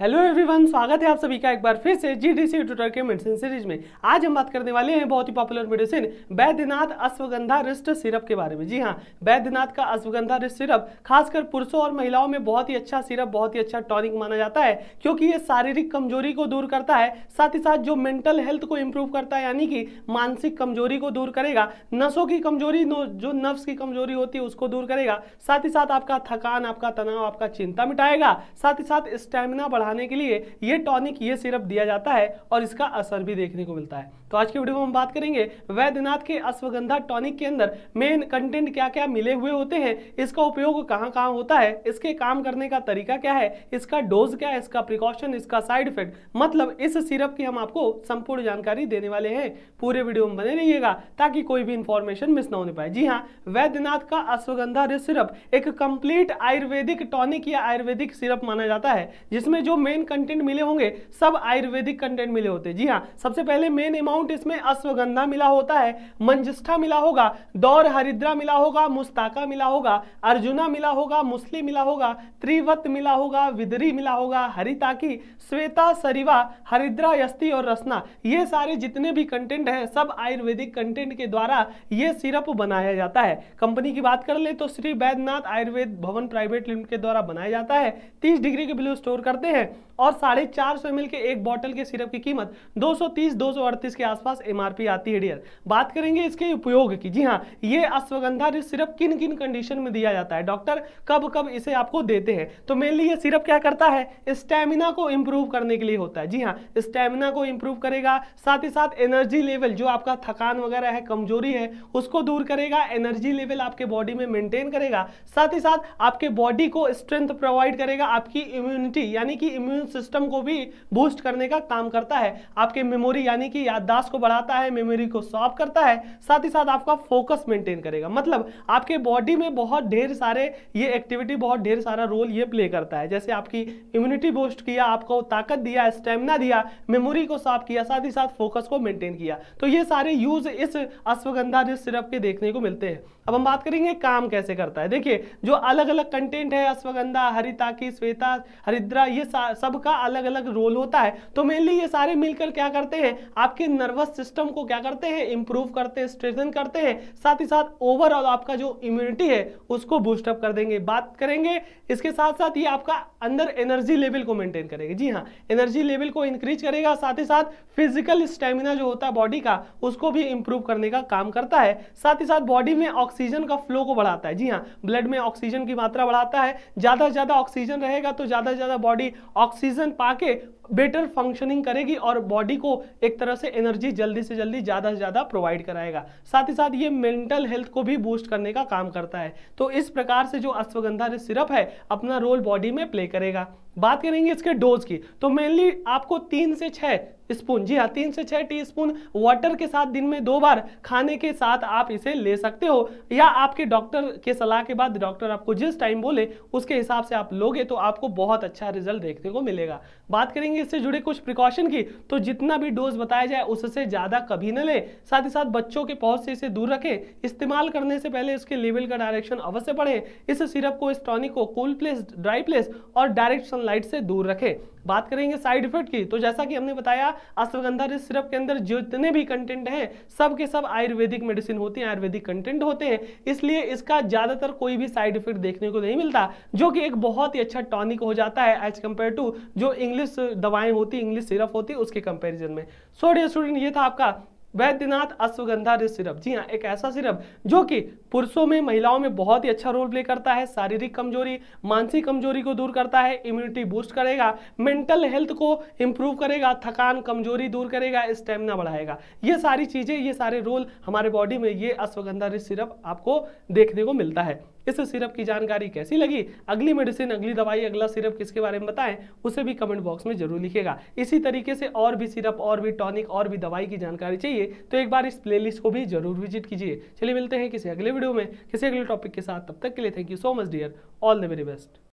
hello everyone स्वागत है आप सभी का एक बार फिर से जी डी सी ट्यूटर के मेडिसिन सीरीज में आज हम बात करने वाले हैं बहुत ही पॉपुलर मेडिसिन बैद्यनाथ अश्वगंधा रिस्ट सिरप के बारे में जी हाँ बैद्यनाथ का अश्वगंधा रिस्ट सिरप खासकर पुरुषों और महिलाओं में बहुत ही अच्छा सिरप बहुत ही अच्छा टॉनिक माना जाता है क्योंकि ये शारीरिक कमजोरी को दूर करता है साथ ही साथ जो मेंटल हेल्थ को इम्प्रूव करता है यानी कि मानसिक कमजोरी को दूर करेगा नसों की कमजोरी जो नर्व्स की कमजोरी होती है उसको दूर करेगा साथ ही साथ आपका थकान आपका तनाव आपका चिंता मिटाएगा साथ ही साथ स्टेमिना बढ़ा बढ़ाने के लिए ये टॉनिक ये सिरप दिया जाता है और इसका असर भी देखने को मिलता है तो आज की वीडियो में हम बात करेंगे वैद्यनाथ के अश्वगंधा टॉनिक के अंदर मेन कंटेंट क्या क्या मिले हुए होते हैं इसका उपयोग कहाँ कहाँ होता है इसके काम करने का तरीका क्या है इसका डोज क्या है इसका प्रिकॉशन इसका साइड इफेक्ट मतलब इस सिरप की हम आपको संपूर्ण जानकारी देने वाले हैं पूरे वीडियो में बने रहिएगा ताकि कोई भी इंफॉर्मेशन मिस ना होने पाए जी हाँ वैद्यनाथ का अश्वगंधा सिरप एक कंप्लीट आयुर्वेदिक टॉनिक या आयुर्वेदिक सिरप माना जाता है जिसमें जो मेन कंटेंट मिले होंगे सब आयुर्वेदिक कंटेंट मिले होते हैं जी हाँ सबसे पहले मेन अमाउंट इसमें अश्वगंधा मिला होता है मंजिष्ठा मिला होगा दौर हरिद्रा मिला होगा मुस्ताका मिला होगा अर्जुना मिला होगा मुस्लिम मिला होगा त्रिवत मिला होगा विदरी मिला होगा हरिताकी श्वेता सरिवा हरिद्रा यस्ति और रसना ये सारे जितने भी कंटेंट हैं सब आयुर्वेदिक कंटेंट के द्वारा ये सिरप बनाया जाता है कंपनी की बात कर ले तो श्री बैद्यनाथ आयुर्वेद भवन प्राइवेट लिमिटेड के द्वारा बनाया जाता है तीस डिग्री के ब्लू स्टोर करते हैं और साढ़े चार सौ एम के एक बोतल के सिरप की कीमत 230 238 के आसपास एमआरपी आती है डियर बात करेंगे इसके उपयोग की जी हाँ ये अश्वगंधा सिरप किन किन कंडीशन में दिया जाता है डॉक्टर कब कब इसे आपको देते हैं तो मेनली ये सिरप क्या करता है स्टेमिना को इम्प्रूव करने के लिए होता है जी हाँ स्टेमिना को इम्प्रूव करेगा साथ ही साथ एनर्जी लेवल जो आपका थकान वगैरह है कमजोरी है उसको दूर करेगा एनर्जी लेवल आपके बॉडी में मेंटेन करेगा साथ ही साथ आपके बॉडी को स्ट्रेंथ प्रोवाइड करेगा आपकी इम्यूनिटी यानी कि इम्यून सिस्टम को भी बूस्ट करने का काम करता है आपके मेमोरी यानी कि याददाश्त को बढ़ाता है मेमोरी को सॉफ करता है साथ ही साथ आपका फोकस मेंटेन करेगा मतलब आपके बॉडी में बहुत ढेर सारे ये एक्टिविटी बहुत ढेर सारा रोल ये प्ले करता है जैसे आपकी इम्यूनिटी बूस्ट किया आपको ताकत दिया स्टेमिना दिया मेमोरी को साफ किया साथ ही साथ फोकस को मेंटेन किया तो ये सारे यूज इस अश्वगंधा रिस सिरप के देखने को मिलते हैं अब हम बात करेंगे काम कैसे करता है देखिए जो अलग अलग कंटेंट है अश्वगंधा हरिताकी श्वेता हरिद्रा ये सबका अलग अलग रोल होता है तो मेनली ये सारे मिलकर क्या करते हैं आपके नर्वस सिस्टम को क्या करते हैं इंप्रूव करते हैं स्ट्रेचन करते हैं साथ ही साथ ओवरऑल आपका जो इम्यूनिटी है उसको बूस्टअप कर देंगे बात करेंगे इसके साथ साथ ये आपका अंदर एनर्जी लेवल को मेंटेन करेगा जी हाँ एनर्जी लेवल को इंक्रीज करेगा साथ ही साथ फिजिकल स्टेमिना जो होता है बॉडी का उसको भी इंप्रूव करने का काम करता है साथ ही साथ बॉडी में ऑक्सीजन का फ्लो को बढ़ाता है जी हाँ ब्लड में ऑक्सीजन की मात्रा बढ़ाता है ज़्यादा ज़्यादा ऑक्सीजन रहेगा तो ज़्यादा ज़्यादा बॉडी ऑक्सीजन पाके बेटर फंक्शनिंग करेगी और बॉडी को एक तरह से एनर्जी जल्दी से जल्दी ज़्यादा से ज़्यादा प्रोवाइड कराएगा साथ ही साथ ये मेंटल हेल्थ को भी बूस्ट करने का काम करता है तो इस प्रकार से जो अश्वगंधा सिरप है अपना रोल बॉडी में प्ले करेगा बात करेंगे इसके डोज की तो मेनली आपको तीन से छः स्पून जी हाँ तीन से छः टी स्पून वाटर के साथ दिन में दो बार खाने के साथ आप इसे ले सकते हो या आपके डॉक्टर के सलाह के बाद डॉक्टर आपको जिस टाइम बोले उसके हिसाब से आप लोगे तो आपको बहुत अच्छा रिजल्ट देखने को मिलेगा बात करेंगे करेंगे इससे जुड़े कुछ प्रिकॉशन की तो जितना भी डोज बताया जाए उससे ज़्यादा कभी न ले साथ ही साथ बच्चों के पहुंच से इसे दूर रखें इस्तेमाल करने से पहले इसके लेवल का डायरेक्शन अवश्य पढ़े इस सिरप को इस टॉनिक को कूल प्लेस ड्राई प्लेस और डायरेक्ट सनलाइट से दूर रखें बात करेंगे साइड इफेक्ट की तो जैसा कि हमने बताया अश्वगंधा इस सिरप के अंदर जितने भी कंटेंट हैं सब के सब आयुर्वेदिक मेडिसिन होते हैं आयुर्वेदिक कंटेंट होते हैं इसलिए इसका ज़्यादातर कोई भी साइड इफेक्ट देखने को नहीं मिलता जो कि एक बहुत ही अच्छा टॉनिक हो जाता है एज कंपेयर टू जो इंग्लिश दवाएं होती इंग्लिश सिरप होती उसके कंपेरिजन में सो डे स्टूडेंट ये था आपका वैद्यनाथ अश्वगंधा रिस सिरप जी हाँ एक ऐसा सिरप जो कि पुरुषों में महिलाओं में बहुत ही अच्छा रोल प्ले करता है शारीरिक कमजोरी मानसिक कमजोरी को दूर करता है इम्यूनिटी बूस्ट करेगा मेंटल हेल्थ को इम्प्रूव करेगा थकान कमजोरी दूर करेगा स्टेमिना बढ़ाएगा ये सारी चीज़ें ये सारे रोल हमारे बॉडी में ये अश्वगंधा रिस सिरप आपको देखने को मिलता है इस सिरप की जानकारी कैसी लगी अगली मेडिसिन अगली दवाई अगला सिरप किसके बारे में बताएं उसे भी कमेंट बॉक्स में जरूर लिखेगा इसी तरीके से और भी सिरप और भी टॉनिक और भी दवाई की जानकारी चाहिए तो एक बार इस प्लेलिस्ट को भी जरूर विजिट कीजिए चलिए मिलते हैं किसी अगले वीडियो में किसी अगले टॉपिक के साथ तब तक के लिए thank you so much dear all the very best